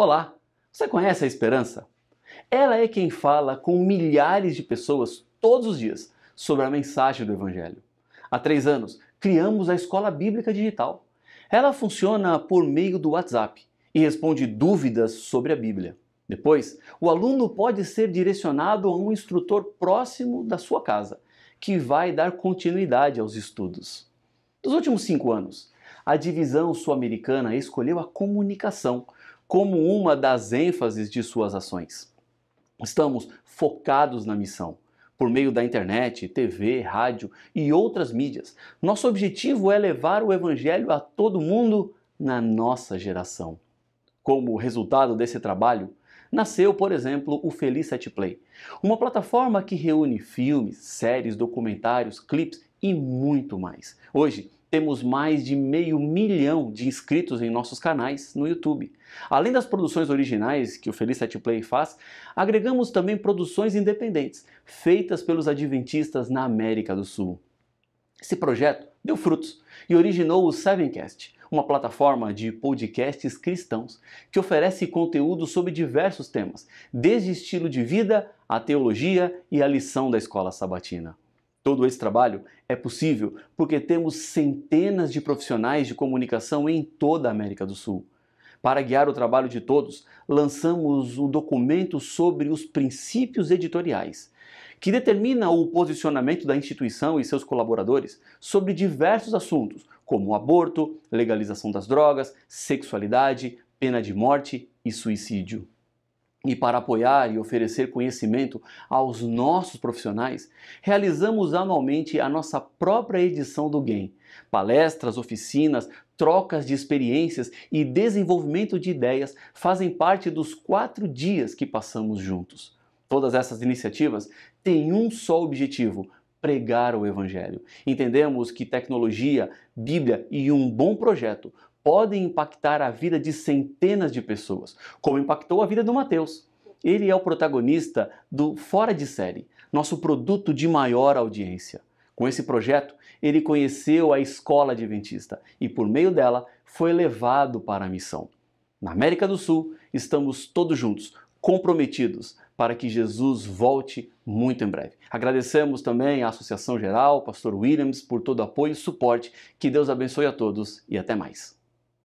Olá, você conhece a Esperança? Ela é quem fala com milhares de pessoas todos os dias sobre a mensagem do Evangelho. Há três anos, criamos a Escola Bíblica Digital. Ela funciona por meio do WhatsApp e responde dúvidas sobre a Bíblia. Depois, o aluno pode ser direcionado a um instrutor próximo da sua casa, que vai dar continuidade aos estudos. Nos últimos cinco anos, a divisão sul-americana escolheu a comunicação como uma das ênfases de suas ações. Estamos focados na missão. Por meio da internet, TV, rádio e outras mídias, nosso objetivo é levar o Evangelho a todo mundo na nossa geração. Como resultado desse trabalho, nasceu, por exemplo, o Feliz Set Play, uma plataforma que reúne filmes, séries, documentários, clipes e muito mais. Hoje, temos mais de meio milhão de inscritos em nossos canais no YouTube. Além das produções originais que o Feliz Set Play faz, agregamos também produções independentes, feitas pelos adventistas na América do Sul. Esse projeto deu frutos e originou o Sevencast, uma plataforma de podcasts cristãos que oferece conteúdo sobre diversos temas, desde estilo de vida, a teologia e a lição da escola sabatina. Todo esse trabalho é possível porque temos centenas de profissionais de comunicação em toda a América do Sul. Para guiar o trabalho de todos, lançamos o documento sobre os princípios editoriais, que determina o posicionamento da instituição e seus colaboradores sobre diversos assuntos, como aborto, legalização das drogas, sexualidade, pena de morte e suicídio e para apoiar e oferecer conhecimento aos nossos profissionais, realizamos anualmente a nossa própria edição do Game. Palestras, oficinas, trocas de experiências e desenvolvimento de ideias fazem parte dos quatro dias que passamos juntos. Todas essas iniciativas têm um só objetivo: pregar o Evangelho. Entendemos que tecnologia, Bíblia e um bom projeto podem impactar a vida de centenas de pessoas, como impactou a vida do Mateus. Ele é o protagonista do Fora de Série, nosso produto de maior audiência. Com esse projeto, ele conheceu a escola adventista e, por meio dela, foi levado para a missão. Na América do Sul, estamos todos juntos, comprometidos para que Jesus volte muito em breve. Agradecemos também à Associação Geral, Pastor Williams, por todo o apoio e suporte. Que Deus abençoe a todos e até mais.